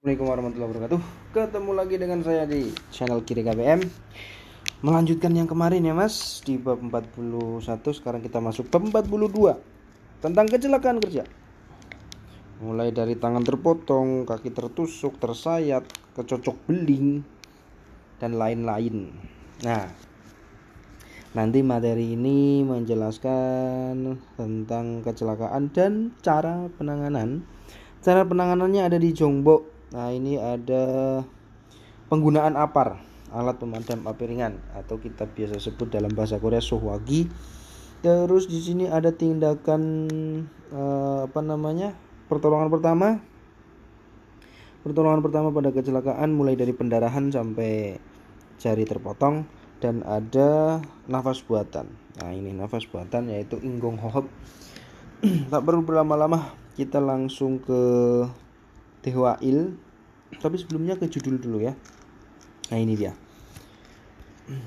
Assalamualaikum warahmatullahi wabarakatuh Ketemu lagi dengan saya di channel Kiri KBM Melanjutkan yang kemarin ya mas Di bab 41 Sekarang kita masuk ke 42 Tentang kecelakaan kerja Mulai dari tangan terpotong Kaki tertusuk, tersayat Kecocok beling Dan lain-lain Nah Nanti materi ini menjelaskan tentang kecelakaan dan cara penanganan. Cara penanganannya ada di Jongbok Nah, ini ada penggunaan apar, alat pemadam api ringan atau kita biasa sebut dalam bahasa Korea sohwagi. Terus di sini ada tindakan eh, apa namanya? pertolongan pertama. Pertolongan pertama pada kecelakaan mulai dari pendarahan sampai jari terpotong dan ada nafas buatan. Nah, ini nafas buatan yaitu inggong hohop. tak perlu berlama-lama, kita langsung ke THIL tapi sebelumnya ke judul dulu ya nah ini dia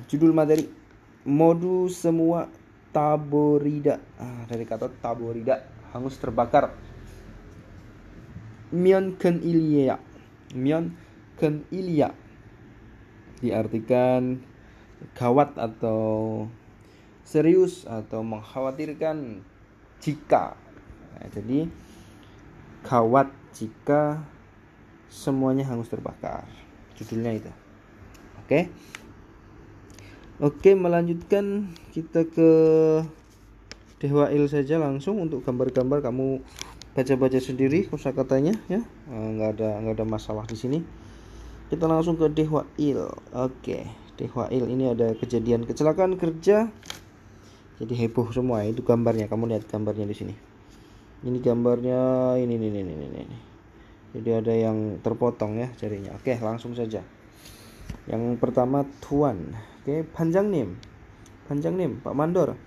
judul materi modus semua taborida ah, dari kata taborida hangus terbakar mion ilia mion ken ilia diartikan gawat atau serius atau mengkhawatirkan jika nah, jadi Kawat jika semuanya hangus terbakar. Judulnya itu. Oke. Oke, melanjutkan kita ke il saja langsung untuk gambar-gambar kamu baca-baca sendiri katanya ya. Eh, nggak ada nggak ada masalah di sini. Kita langsung ke il Oke, il ini ada kejadian kecelakaan kerja. Jadi heboh semua itu gambarnya. Kamu lihat gambarnya di sini ini gambarnya ini ini ini ini, ini. jadi ada yang terpotong ya jarinya oke langsung saja yang pertama Tuan oke panjang nim panjang nim Pak Mandor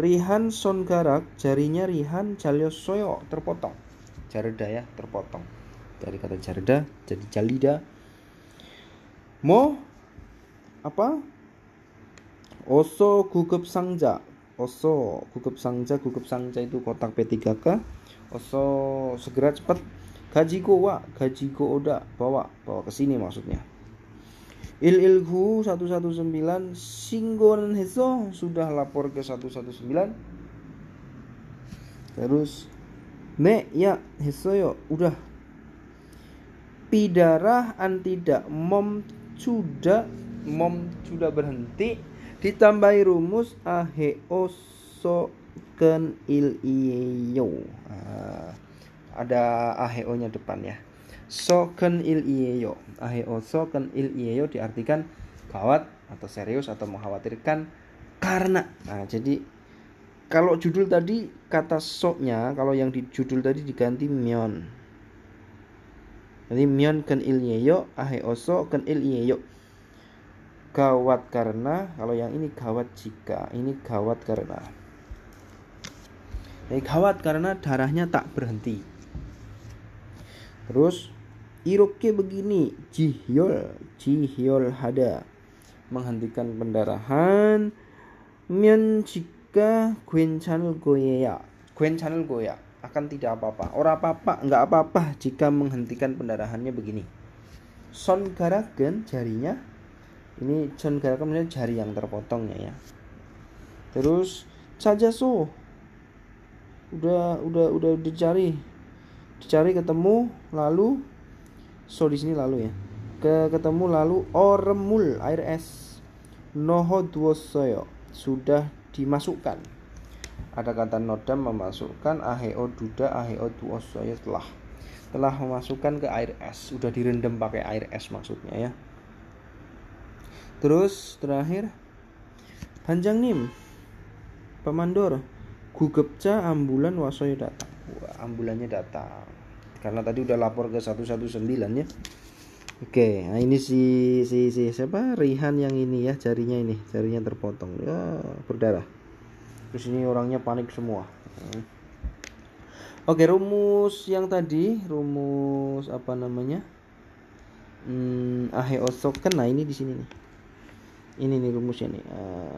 Rihan Songarak jarinya Rihan Soyo terpotong jareda ya terpotong dari kata jareda jadi jalida mo apa oso gugup sangja Oso gugup sangja gugup sangja itu kotak P3K Oso segera cepat gaji wa gaji go oda bawa bawa ke sini maksudnya Il ilhu 119 singgon heso sudah lapor ke 119 terus ne ya yo udah pidarah antida mom sudah mom sudah berhenti ditambahi rumus aheo so ken il ieyo uh, ada aheo nya depan ya so ken il ieyo aheo so ken il ieyo diartikan kawat atau serius atau mengkhawatirkan karena nah jadi kalau judul tadi kata soknya kalau yang di judul tadi diganti mion jadi mion ken il yeyo ahe so ken il yeyo gawat karena kalau yang ini gawat jika ini gawat karena ini gawat karena darahnya tak berhenti terus iruke begini jihyol jihyol hada menghentikan pendarahan mian jika Gwen Channel Goya Gwen Channel Goya akan tidak apa-apa ora apa-apa nggak apa-apa jika menghentikan pendarahannya begini son garagen jarinya ini John Galcom kan ini jari yang terpotongnya ya terus saja so udah udah udah dicari dicari ketemu lalu so di sini lalu ya ke ketemu lalu oremul air es noho duo soyo sudah dimasukkan ada kata nodam memasukkan aheo duda aheo soyo telah telah memasukkan ke air es sudah direndam pakai air es maksudnya ya terus terakhir panjang nim Pemandor gugepca ambulan wasoyo datang Wah, ambulannya datang karena tadi udah lapor ke 119 ya Oke, nah ini si si si siapa? Rihan yang ini ya, jarinya ini, jarinya terpotong. Ya, berdarah. Terus ini orangnya panik semua. Oke, rumus yang tadi, rumus apa namanya? Hmm, aheosoken. kena ini di sini nih ini nih rumusnya nih uh,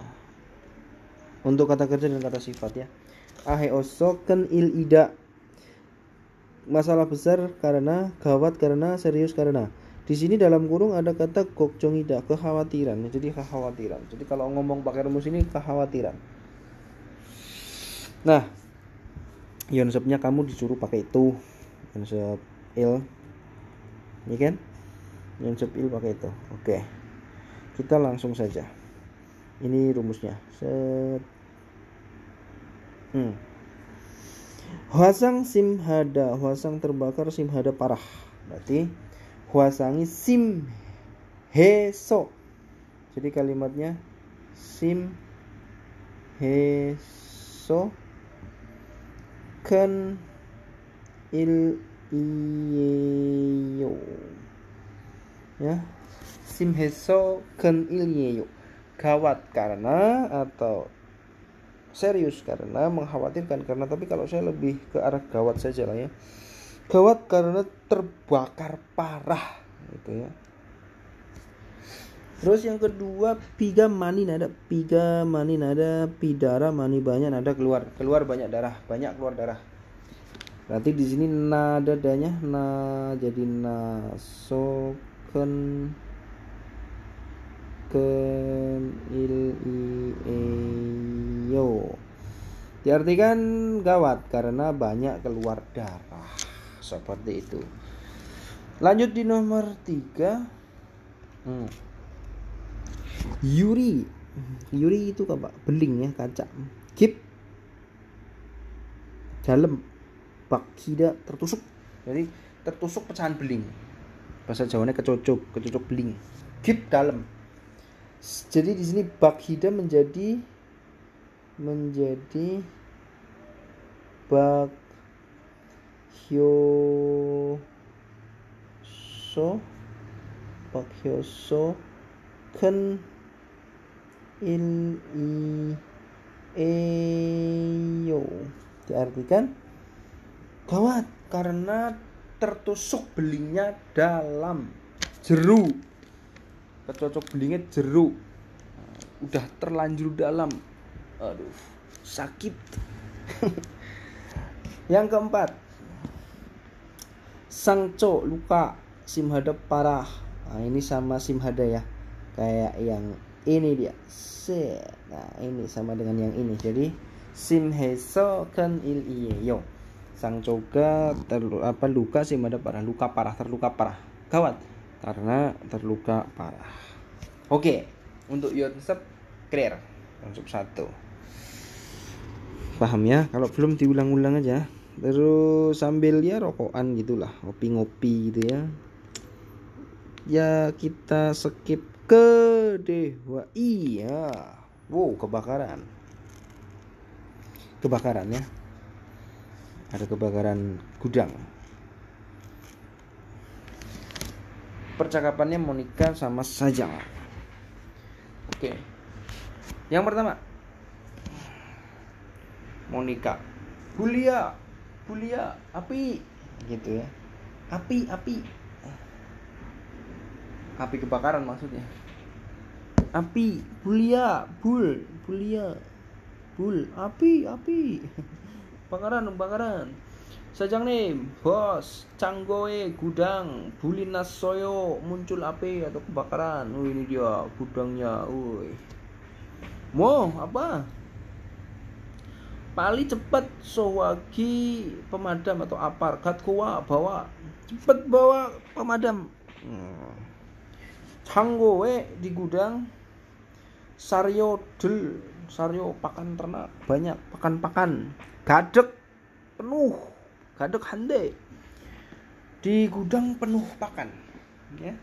untuk kata kerja dan kata sifat ya ahe osoken il ida masalah besar karena gawat karena serius karena di sini dalam kurung ada kata kokjongida kekhawatiran jadi kekhawatiran jadi kalau ngomong pakai rumus ini kekhawatiran nah yonsepnya kamu disuruh pakai itu yonsep il ini iya kan yonsep il pakai itu oke okay kita langsung saja ini rumusnya set hmm. Huasang hada Huasang terbakar sim hada parah Berarti Huasangi sim heso Jadi kalimatnya Sim heso Ken il iyo e Ya simheso ken ilyeyo gawat karena atau serius karena mengkhawatirkan karena tapi kalau saya lebih ke arah gawat saja lah ya gawat karena terbakar parah gitu ya terus yang kedua piga mani nada piga mani nada pidara mani banyak nada keluar keluar banyak darah banyak keluar darah nanti di sini nada danya na jadi nasoken kem il diartikan gawat karena banyak keluar darah seperti itu lanjut di nomor 3 hmm. Yuri Yuri itu apa beling ya kaca Gip dalam bak tidak tertusuk jadi tertusuk pecahan beling bahasa Jawanya kecocok, kecocok beling gip dalam jadi di sini bakhida menjadi menjadi bak hyo so ken il i e yo. diartikan kawat karena tertusuk belinya dalam jeruk kecocok belingnya jeruk udah terlanjur dalam aduh sakit yang keempat sangco luka simhada parah nah, ini sama simhada ya kayak yang ini dia se nah ini sama dengan yang ini jadi heso kan il iyo sang coga terlu apa luka simhada parah luka parah terluka parah gawat karena terluka parah. Oke, untuk Yonsep clear. Yonsep satu. Paham ya? Kalau belum diulang-ulang aja. Terus sambil ya rokokan gitulah, ngopi-ngopi gitu ya. Ya kita skip ke Dewa ya. Wow, kebakaran. Kebakaran ya. Ada kebakaran gudang. percakapannya Monica sama saja. Oke. Yang pertama Monica. kuliah, kuliah, api gitu ya. Api, api. Api kebakaran maksudnya. Api, kuliah, bul, kuliah, Bul, api, api. Bakaran, bakaran. Sajang nih, bos, canggoe, gudang, bulinas soyo, muncul api atau kebakaran. Oh, ini dia gudangnya. Uy. Mo, apa? Paling cepat sowagi pemadam atau apar. kuwa, bawa. Cepet bawa pemadam. Hmm. Canggoe di gudang. Saryo del, saryo pakan ternak banyak pakan-pakan. Gadek penuh gadek hande di gudang penuh pakan ya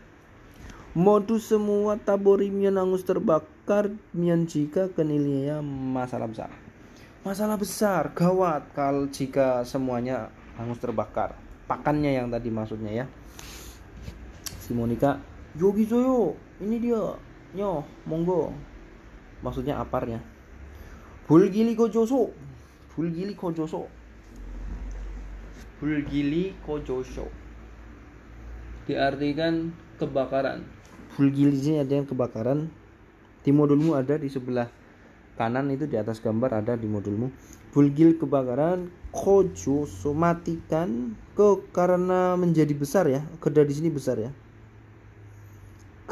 modus semua tabori mian angus terbakar mian jika kenilnya masalah besar masalah besar gawat kal jika semuanya hangus terbakar pakannya yang tadi maksudnya ya si Monica Yogi Joyo ini dia nyo monggo maksudnya aparnya Bulgili Kojoso Bulgili Kojoso Bulgili Kojosho diartikan kebakaran Bulgili ini ada yang kebakaran di modulmu ada di sebelah kanan itu di atas gambar ada di modulmu Bulgil kebakaran Kojo somatikan ke karena menjadi besar ya kerda di sini besar ya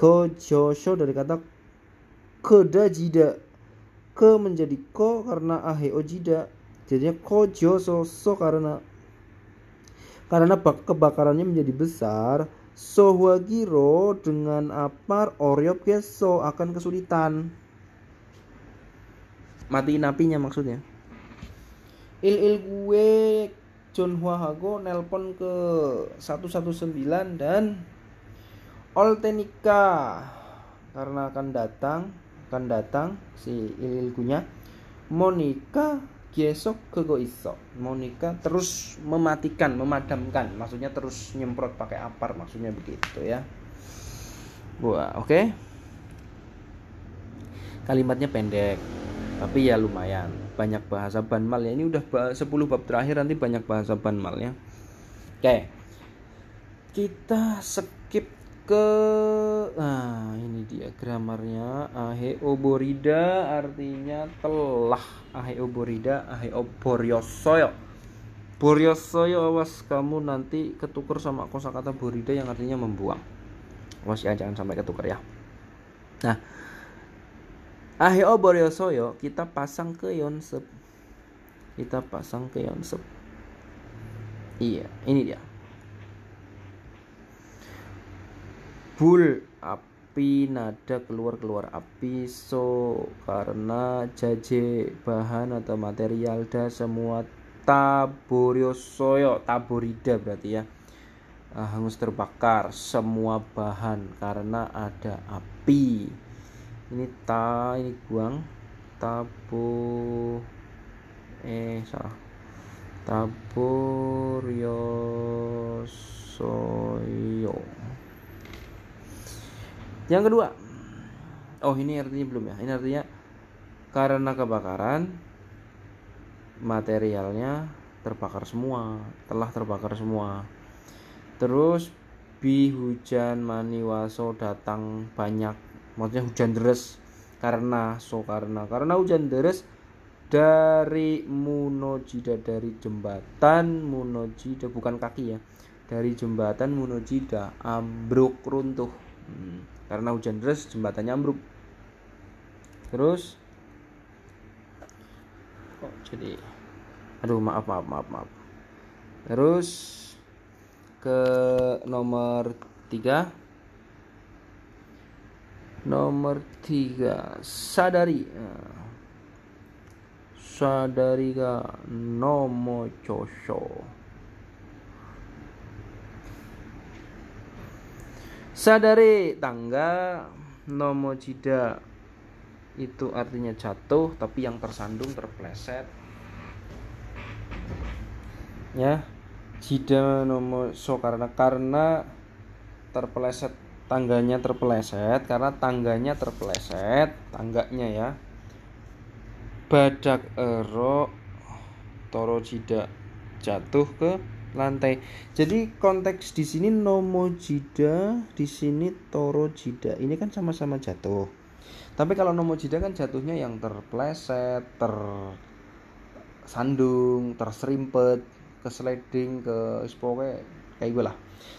Kojosho dari kata keda jida ke menjadi ko karena aheo jida jadinya kojo so, so karena karena kebakarannya menjadi besar, Sohuagiro dengan apar Oryob Keso akan kesulitan. Matiin apinya maksudnya. Il il gue John Huahago nelpon ke 119 dan Oltenika karena akan datang akan datang si ililkunya Monica gesok kego iso Monica terus mematikan memadamkan maksudnya terus nyemprot pakai apar maksudnya begitu ya gua oke okay? kalimatnya pendek tapi ya lumayan banyak bahasa banmal ya ini udah 10 bab terakhir nanti banyak bahasa banmal ya oke okay. kita skip ke nah ini dia gramarnya Aheoborida artinya telah Aheoborida Aheoboriosoi boryosoyo awas kamu nanti ketuker sama kosakata borida yang artinya membuang awas ya jangan sampai ketuker ya nah Aheoboriosoyo kita pasang ke yonsep kita pasang ke yonsep iya ini dia bul api nada keluar keluar api so karena jaje bahan atau material dah semua taboriosoyo taborida berarti ya eh, hangus terbakar semua bahan karena ada api ini ta ini buang tabu eh salah soyo yang kedua, oh ini artinya belum ya. Ini artinya karena kebakaran materialnya terbakar semua, telah terbakar semua. Terus bi hujan maniwaso datang banyak, maksudnya hujan deras karena so karena karena hujan deras dari Munojida dari jembatan Munojida bukan kaki ya dari jembatan Munojida ambruk runtuh hmm karena hujan deras jembatannya ambruk. terus oh, jadi aduh maaf maaf maaf maaf terus ke nomor tiga nomor tiga sadari nah. sadari ga nomo chosho dari tangga jida itu artinya jatuh tapi yang tersandung terpleset ya jida nomo so karena karena terpeleset tangganya terpeleset karena tangganya terpeleset tangganya ya badak ero toro jida jatuh ke lantai. Jadi konteks di sini nomojida, di sini torojida. Ini kan sama-sama jatuh. Tapi kalau nomojida kan jatuhnya yang terpleset, tersandung, terserimpet, ke sliding, ke kayak gue lah.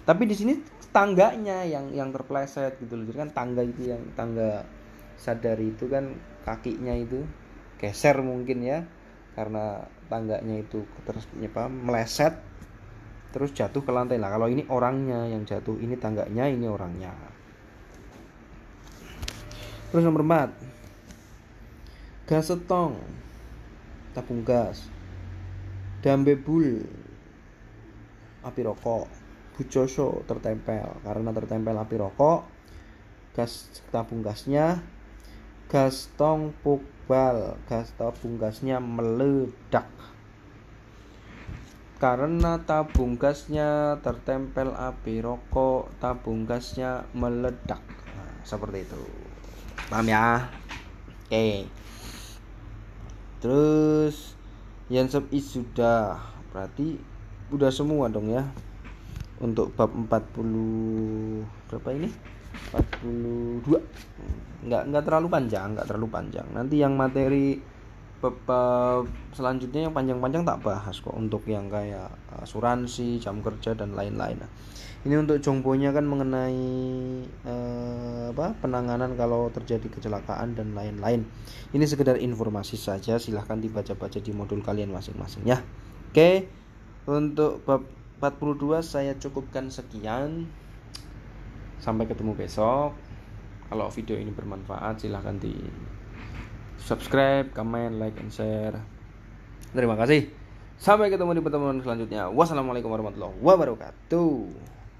Tapi di sini tangganya yang yang terpleset gitu loh. Jadi kan tangga itu yang tangga sadari itu kan kakinya itu geser mungkin ya karena tangganya itu terus apa meleset terus jatuh ke lantai lah kalau ini orangnya yang jatuh ini tangganya ini orangnya terus nomor 4 gas setong tabung gas dambebul api rokok bucoso tertempel karena tertempel api rokok gas tabung gasnya gas tong pukbal, gas tabung gasnya meledak karena tabung gasnya tertempel api rokok, tabung gasnya meledak. Nah, seperti itu. Paham ya? Oke. Okay. Terus yang is sudah. Berarti udah semua dong ya. Untuk bab 40 berapa ini? 42. Enggak enggak terlalu panjang, enggak terlalu panjang. Nanti yang materi bab selanjutnya yang panjang-panjang tak bahas kok untuk yang kayak asuransi, jam kerja dan lain-lain. ini untuk jomponya kan mengenai eh, apa penanganan kalau terjadi kecelakaan dan lain-lain. Ini sekedar informasi saja, silahkan dibaca-baca di modul kalian masing-masing ya. Oke, untuk bab 42 saya cukupkan sekian. Sampai ketemu besok. Kalau video ini bermanfaat silahkan di subscribe, comment, like, and share. Terima kasih. Sampai ketemu di pertemuan selanjutnya. Wassalamualaikum warahmatullahi wabarakatuh.